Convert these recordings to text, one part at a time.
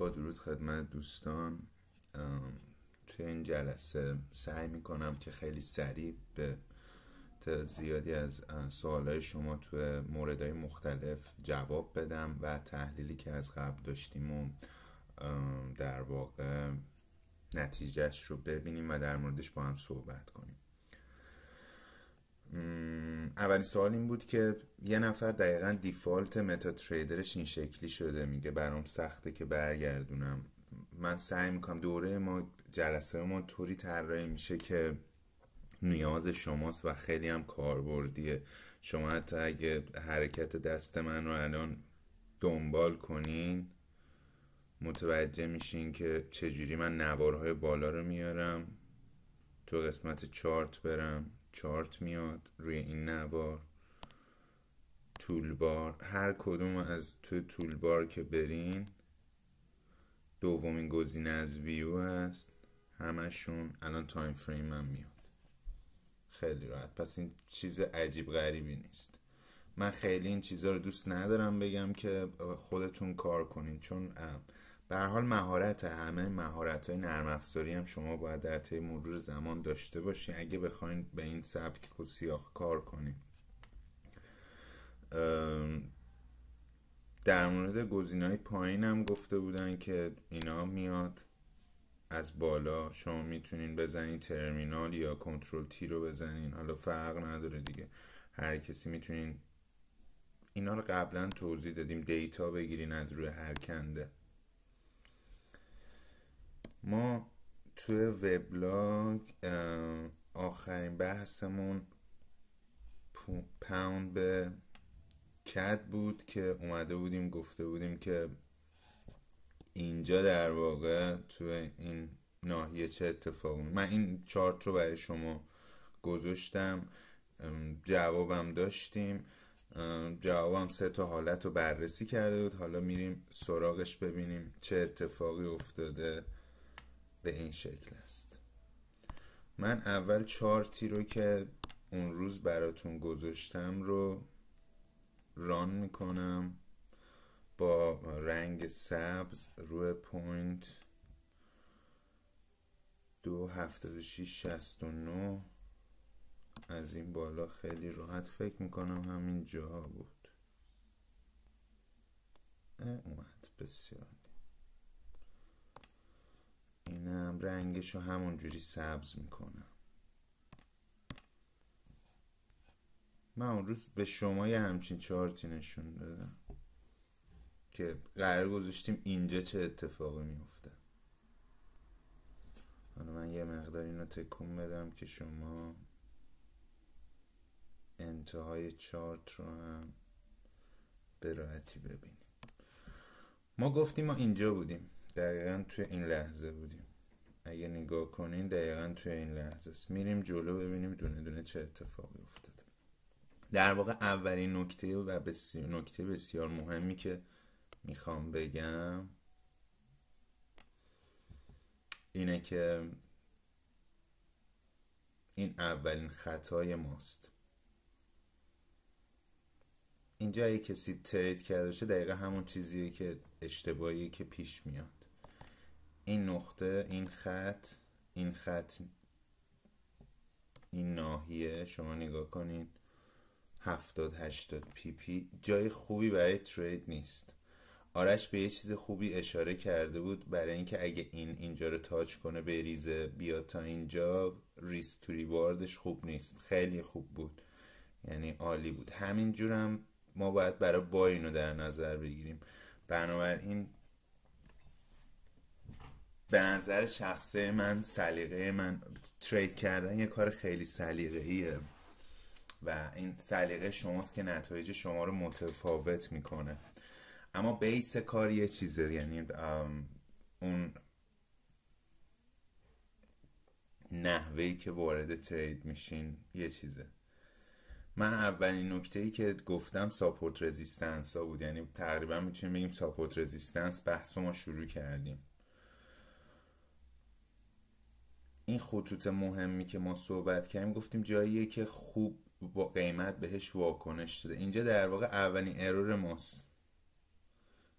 با درود خدمت دوستان توی این جلسه سعی میکنم که خیلی سریع به زیادی از سوالهای شما توی موردهای مختلف جواب بدم و تحلیلی که از قبل داشتیم و در واقع نتیجهش رو ببینیم و در موردش با هم صحبت کنیم اولین سوال این بود که یه نفر دقیقا دیفالت متا تریدرش این شکلی شده میگه برام سخته که برگردونم من سعی میکنم دوره ما جلسه ما طوری طراحی میشه که نیاز شماست و خیلی هم کاربردیه شما حتی اگه حرکت دست من رو الان دنبال کنین متوجه میشین که چجوری من نوارهای بالا رو میارم تو قسمت چارت برم چارت میاد روی این نوار تولبار هر کدوم از تو تولبار که برین دومین گزینه از ویو هست همشون الان تایم فریم هم میاد خیلی راحت پس این چیز عجیب غریبی نیست من خیلی این چیزها رو دوست ندارم بگم که خودتون کار کنین چون به حال مهارت همه مهارت های نرم افزاری هم شما باید در طی مرور زمان داشته باشین اگه بخواین به این سبک و سیاق کار کنین در مورد گزینه های پایین هم گفته بودن که اینا میاد از بالا شما میتونین بزنین ترمینال یا کنترل تی رو بزنین حالا فرق نداره دیگه هر کسی میتونین اینا رو قبلا توضیح دادیم دیتا بگیرین از روی هر کنده ما توی وبلاگ آخرین بحثمون پوند به کد بود که اومده بودیم گفته بودیم که اینجا در واقع توی این ناحیه چه اتفاقی من این چارت رو برای شما گذاشتم جوابم داشتیم جوابم سه تا حالت رو بررسی کرده بود حالا میریم سراغش ببینیم چه اتفاقی افتاده به این شکل است من اول چارتی رو که اون روز براتون گذاشتم رو ران میکنم با رنگ سبز روی پوینت دو هفتاد و شیش شست و نو از این بالا خیلی راحت فکر میکنم همین جاها بود اومد بسیار رنگش رو همونجوری سبز میکنم من اون روز به شما یه همچین چارتی نشون دادم که قرار گذاشتیم اینجا چه اتفاقی میفته حالا من یه مقدار این رو تکون بدم که شما انتهای چارت رو هم به راحتی ببینیم ما گفتیم ما اینجا بودیم دقیقا توی این لحظه بودیم اگه نگاه کنین دقیقا توی این لحظه است میریم جلو ببینیم دونه دونه چه اتفاقی افتاده در واقع اولین نکته و بسیار نکته بسیار مهمی که میخوام بگم اینه که این اولین خطای ماست اینجا اگه کسی ترید کرده باشه دقیقا همون چیزیه که اشتباهیه که پیش میاد این نقطه این خط این خط این ناحیه شما نگاه کنین هفتاد هشتاد پی پی جای خوبی برای ترید نیست آرش به یه چیز خوبی اشاره کرده بود برای اینکه اگه این اینجا رو تاچ کنه بریزه بیاد تا اینجا ریس تو ریواردش خوب نیست خیلی خوب بود یعنی عالی بود همینجورم ما باید برای با اینو در نظر بگیریم بنابراین به نظر شخصه من سلیقه من ترید کردن یه کار خیلی سلیقه‌ایه و این سلیقه شماست که نتایج شما رو متفاوت میکنه اما بیس کار یه چیزه یعنی اون نحوهی که وارد ترید میشین یه چیزه من اولین نکته ای که گفتم ساپورت رزیستنس ها بود یعنی تقریبا میتونیم بگیم ساپورت رزیستنس بحث ما شروع کردیم این خطوط مهمی که ما صحبت کردیم گفتیم جاییه که خوب با قیمت بهش واکنش داده اینجا در واقع اولین ارور ماست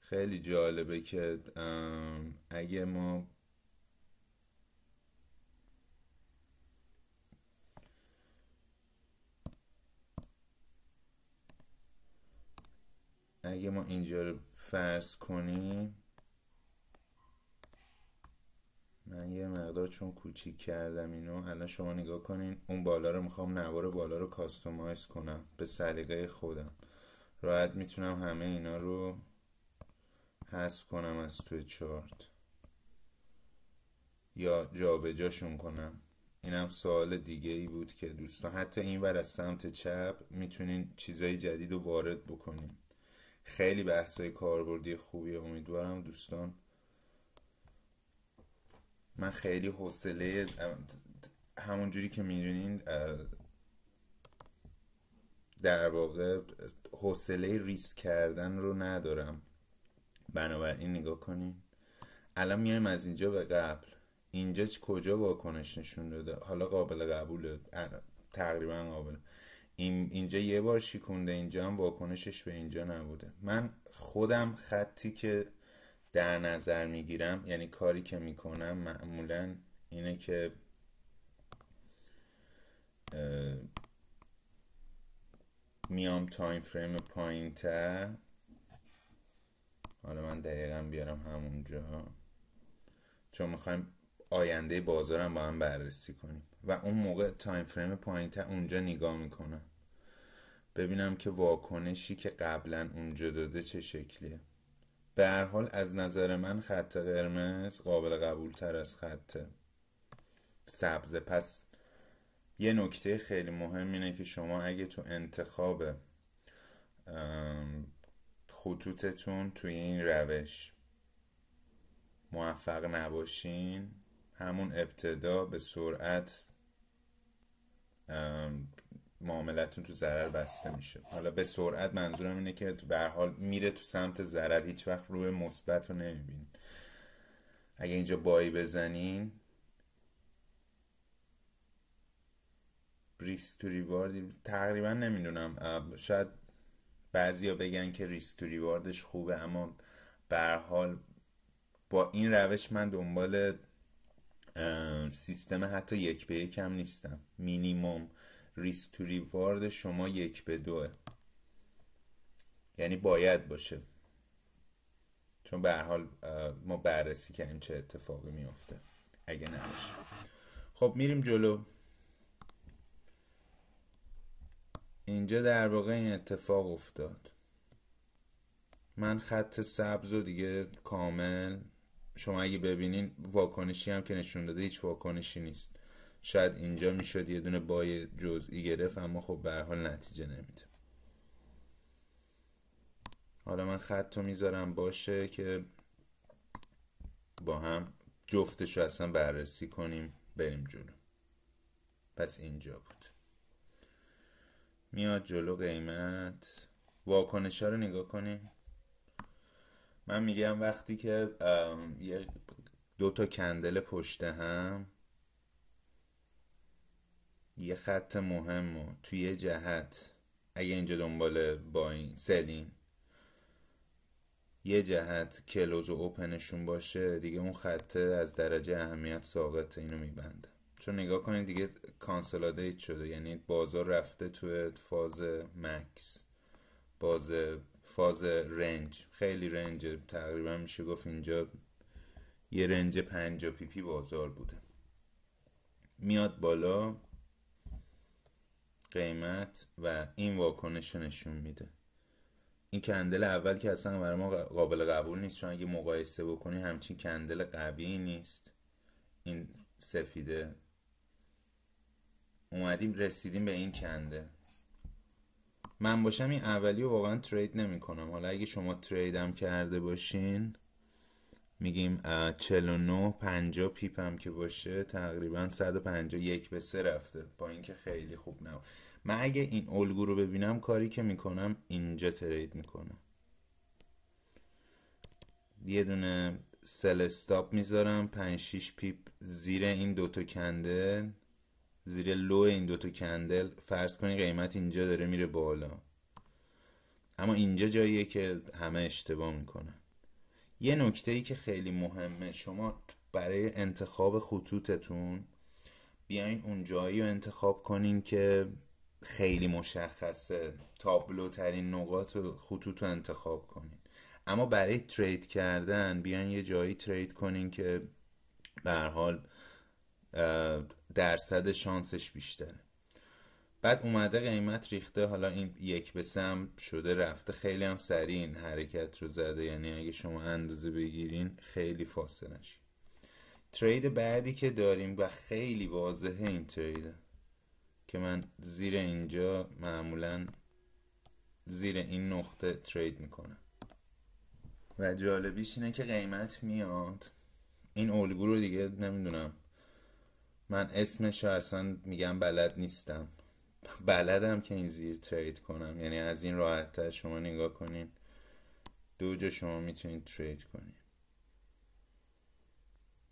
خیلی جالبه که اگه ما اگه ما اینجا رو فرض کنیم من یه مقدار چون کوچیک کردم اینو حالا شما نگاه کنین اون بالا رو میخوام نوار بالا رو کاستومایز کنم به سلیقه خودم راحت میتونم همه اینا رو حذف کنم از توی چارت یا جابجاشون کنم اینم سوال دیگه ای بود که دوستان حتی این ور از سمت چپ میتونین چیزای جدید رو وارد بکنین خیلی بحثای کاربردی خوبی امیدوارم دوستان من خیلی حوصله همونجوری که میدونین در واقع حوصله ریسک کردن رو ندارم بنابراین نگاه کنین الان میایم از اینجا به قبل اینجا کجا واکنش نشون داده حالا قابل قبول تقریبا قابل این اینجا یه بار شیکونده اینجا هم واکنشش به اینجا نبوده من خودم خطی که در نظر میگیرم یعنی کاری که میکنم معمولا اینه که میام تایم فریم پایین تر حالا من دقیقا بیارم همونجا چون میخوایم آینده بازارم با هم بررسی کنیم و اون موقع تایم فریم پایین تر اونجا نگاه میکنم ببینم که واکنشی که قبلا اونجا داده چه شکلیه به هر حال از نظر من خط قرمز قابل قبول تر از خط سبز پس یه نکته خیلی مهم اینه که شما اگه تو انتخاب خطوطتون توی این روش موفق نباشین همون ابتدا به سرعت معاملتون تو ضرر بسته میشه حالا به سرعت منظورم اینه که به حال میره تو سمت ضرر هیچ وقت روی مثبت رو نمیبین اگه اینجا بای بزنین ریسک تو ریوارد تقریبا نمیدونم شاید بعضیا بگن که ریسک تو ریواردش خوبه اما به حال با این روش من دنبال سیستم حتی یک به هم نیستم مینیمم ریس تو ریوارد شما یک به دوه یعنی باید باشه چون به حال ما بررسی کردیم چه اتفاقی میافته اگه نباشه خب میریم جلو اینجا در واقع این اتفاق افتاد من خط سبز و دیگه کامل شما اگه ببینین واکنشی هم که نشون داده هیچ واکنشی نیست شاید اینجا میشد یه دونه بای جزئی گرفت اما خب به حال نتیجه نمیده حالا من خط رو میذارم باشه که با هم جفتش رو اصلا بررسی کنیم بریم جلو پس اینجا بود میاد جلو قیمت واکنش ها رو نگاه کنیم من میگم وقتی که دو تا کندل پشت هم یه خط مهم و توی یه جهت اگه اینجا دنبال با این سلین یه جهت کلوز و اوپنشون باشه دیگه اون خطه از درجه اهمیت ساقط اینو میبنده چون نگاه کنید دیگه کانسلادیت شده یعنی بازار رفته توی فاز مکس باز فاز رنج خیلی رنج تقریبا میشه گفت اینجا یه رنج پنجا پی پی بازار بوده میاد بالا قیمت و این واکنش رو نشون میده این کندل اول که اصلا برای ما قابل قبول نیست چون اگه مقایسه بکنی همچین کندل قوی نیست این سفیده اومدیم رسیدیم به این کنده من باشم این اولی رو واقعا ترید نمی کنم حالا اگه شما تریدم کرده باشین میگیم 49 50 هم که باشه تقریبا یک به سه رفته با اینکه خیلی خوب نه من اگه این الگو رو ببینم کاری که میکنم اینجا ترید میکنم یه دونه سل استاپ میذارم 5 6 پیپ زیر این دوتا کندل زیر لو این دوتا کندل فرض کنی قیمت اینجا داره میره بالا اما اینجا جاییه که همه اشتباه میکنن یه نکته ای که خیلی مهمه شما برای انتخاب خطوطتون بیاین اون جایی رو انتخاب کنین که خیلی مشخصه تابلو ترین نقاط و خطوط رو انتخاب کنین اما برای ترید کردن بیاین یه جایی ترید کنین که به حال درصد شانسش بیشتره بعد اومده قیمت ریخته حالا این یک به سم شده رفته خیلی هم سریع این حرکت رو زده یعنی اگه شما اندازه بگیرین خیلی فاصله ترید بعدی که داریم و خیلی واضحه این ترید که من زیر اینجا معمولا زیر این نقطه ترید میکنم و جالبیش اینه که قیمت میاد این الگو رو دیگه نمیدونم من اسمش اصلا میگم بلد نیستم بلدم که این زیر ترید کنم یعنی از این راحت تر شما نگاه کنین دو جا شما میتونید ترید کنین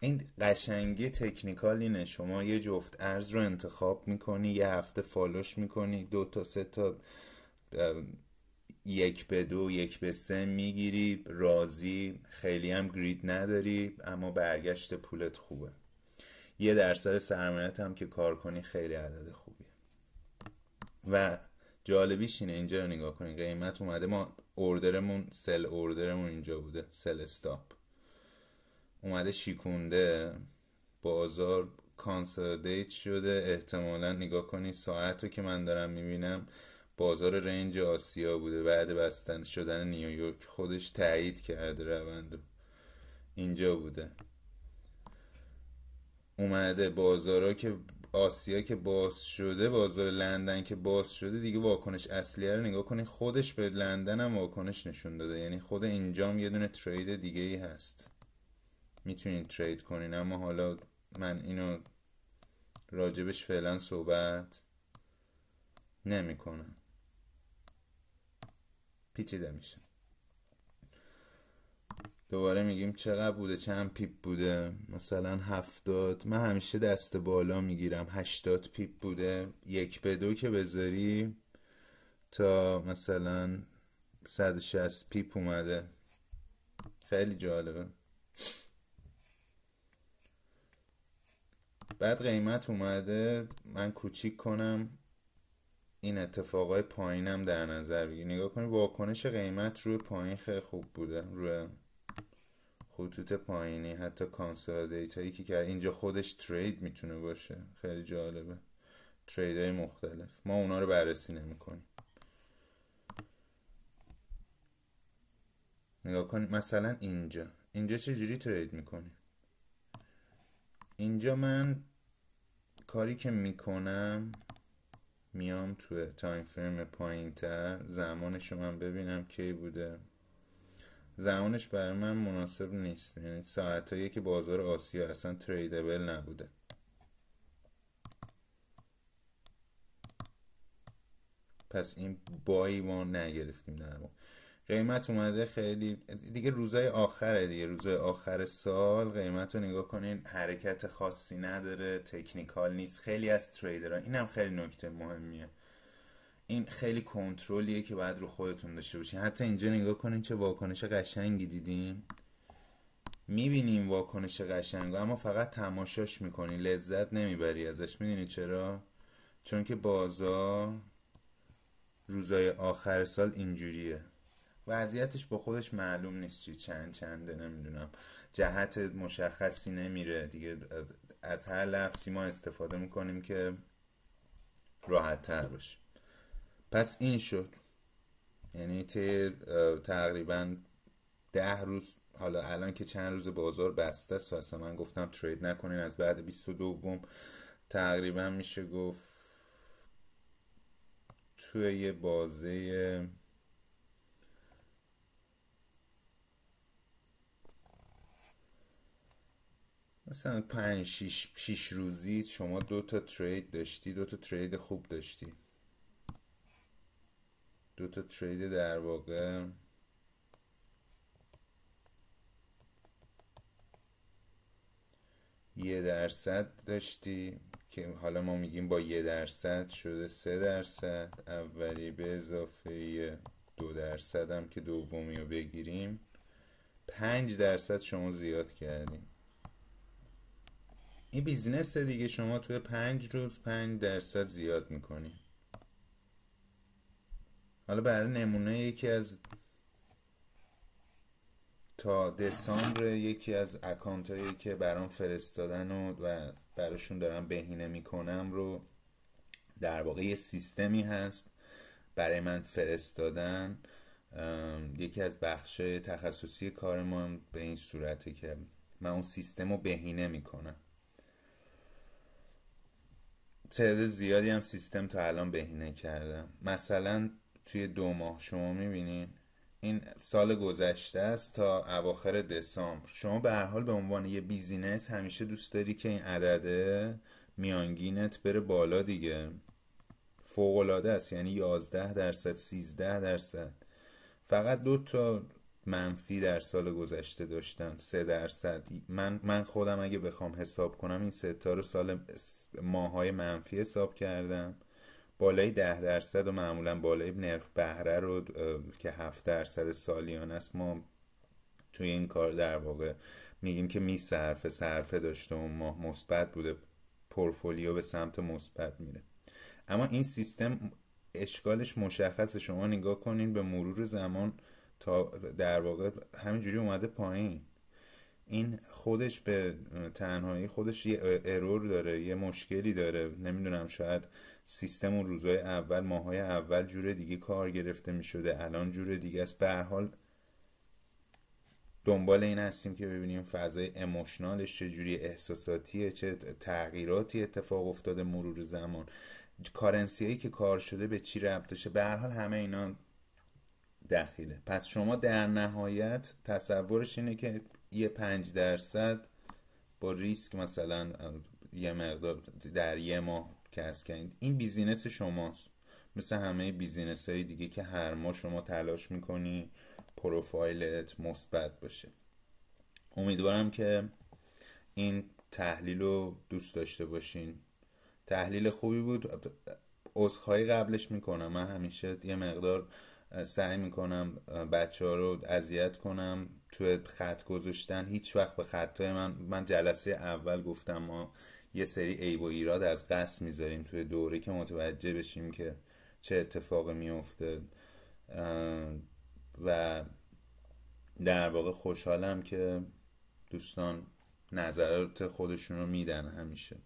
این قشنگی تکنیکال اینه شما یه جفت ارز رو انتخاب میکنی یه هفته فالوش میکنی دو تا سه تا یک به دو یک به سه میگیری راضی خیلی هم گرید نداری اما برگشت پولت خوبه یه درصد سرمایت هم که کار کنی خیلی عدد خوبی و جالبیش اینه اینجا رو نگاه کنین قیمت اومده ما اوردرمون سل اوردرمون اینجا بوده سل استاپ اومده شیکونده بازار کانسردیت شده احتمالا نگاه کنی ساعت رو که من دارم میبینم بازار رنج آسیا بوده بعد بستن شدن نیویورک خودش تایید کرده روند اینجا بوده اومده بازارا که آسیا که باز شده بازار لندن که باز شده دیگه واکنش اصلی رو نگاه کنین خودش به لندن هم واکنش نشون داده یعنی خود اینجام یه دونه ترید دیگه ای هست میتونین ترید کنین اما حالا من اینو راجبش فعلا صحبت نمیکنم پیچیده میشه دوباره میگیم چقدر بوده چند پیپ بوده مثلا هفتاد من همیشه دست بالا میگیرم هشتاد پیپ بوده یک به دو که بذاری تا مثلا شست پیپ اومده خیلی جالبه بعد قیمت اومده من کوچیک کنم این اتفاقای پایینم در نظر بگیر نگاه کنید واکنش قیمت روی پایین خیلی خوب بوده روی خطوط پایینی حتی کانسولادیت هایی که اینجا خودش ترید میتونه باشه خیلی جالبه ترید های مختلف ما اونا رو بررسی نمی کنیم نگاه کنیم مثلا اینجا اینجا چجوری ترید میکنیم اینجا من کاری که میکنم میام تو تایم فریم پایین تر زمانش رو من ببینم کی بوده زمانش برای من مناسب نیست یعنی ساعتهایی که بازار آسیا اصلا تریدبل نبوده پس این بایی ما نگرفتیم در قیمت اومده خیلی دیگه روزای آخره دیگه روزای آخر سال قیمت رو نگاه کنین حرکت خاصی نداره تکنیکال نیست خیلی از تریدرها اینم خیلی نکته مهمیه این خیلی کنترلیه که باید رو خودتون داشته باشین حتی اینجا نگاه کنین چه واکنش قشنگی دیدین میبینیم واکنش قشنگ اما فقط تماشاش میکنی لذت نمیبری ازش میدونی چرا چون که بازار روزای آخر سال اینجوریه وضعیتش با خودش معلوم نیست چی چند چنده نمیدونم جهت مشخصی نمیره دیگه از هر لفظی ما استفاده میکنیم که راحت تر باشیم پس این شد یعنی تقریبا ده روز حالا الان که چند روز بازار بسته است و اصلا من گفتم ترید نکنین از بعد 22 تقریبا میشه گفت توی یه بازه مثلا پنج شیش, روزی شما دو تا ترید داشتی دو تا ترید خوب داشتی دو تا ترید در واقع یه درصد داشتی که حالا ما میگیم با یه درصد شده سه درصد اولی به اضافه دو درصد هم که دومی رو بگیریم پنج درصد شما زیاد کردیم این بیزینس دیگه شما توی پنج روز پنج درصد زیاد میکنیم حالا برای نمونه یکی از تا دسامبر یکی از اکانت هایی که برام فرستادن و, و براشون دارم بهینه میکنم رو در واقع یه سیستمی هست برای من فرستادن یکی از بخش تخصصی کار ما به این صورته که من اون سیستم رو بهینه میکنم تعداد زیادی هم سیستم تا الان بهینه کردم مثلا توی دو ماه شما میبینین این سال گذشته است تا اواخر دسامبر شما به هر حال به عنوان یه بیزینس همیشه دوست داری که این عدده میانگینت بره بالا دیگه فوق است یعنی 11 درصد 13 درصد فقط دو تا منفی در سال گذشته داشتم 3 درصد من من خودم اگه بخوام حساب کنم این سه تا رو سال ماهای منفی حساب کردم بالای ده درصد و معمولا بالای نرخ بهره رو که هفت درصد سالیان است ما توی این کار در واقع میگیم که میصرفه صرفه داشته و ماه مثبت بوده پورفولیو به سمت مثبت میره اما این سیستم اشکالش مشخصه شما نگاه کنین به مرور زمان تا در واقع همینجوری اومده پایین این خودش به تنهایی خودش یه ارور داره یه مشکلی داره نمیدونم شاید سیستم اون روزای اول ماهای اول جور دیگه کار گرفته می شده الان جور دیگه است به حال دنبال این هستیم که ببینیم فضای اموشنالش چجوری احساساتیه چه تغییراتی اتفاق افتاده مرور زمان کارنسیایی که کار شده به چی ربط داشته به هر حال همه اینا دخیله پس شما در نهایت تصورش اینه که یه پنج درصد با ریسک مثلا یه مقدار در یه ماه کسب این بیزینس شماست مثل همه بیزینس های دیگه که هر ماه شما تلاش میکنی پروفایلت مثبت باشه امیدوارم که این تحلیل رو دوست داشته باشین تحلیل خوبی بود عذرخواهی قبلش میکنم من همیشه یه مقدار سعی میکنم بچه ها رو اذیت کنم تو خط گذاشتن هیچ وقت به خطای من من جلسه اول گفتم ما یه سری عیب و ایراد از قصد میذاریم توی دوره که متوجه بشیم که چه اتفاقی میفته و در واقع خوشحالم که دوستان نظرات خودشون رو میدن همیشه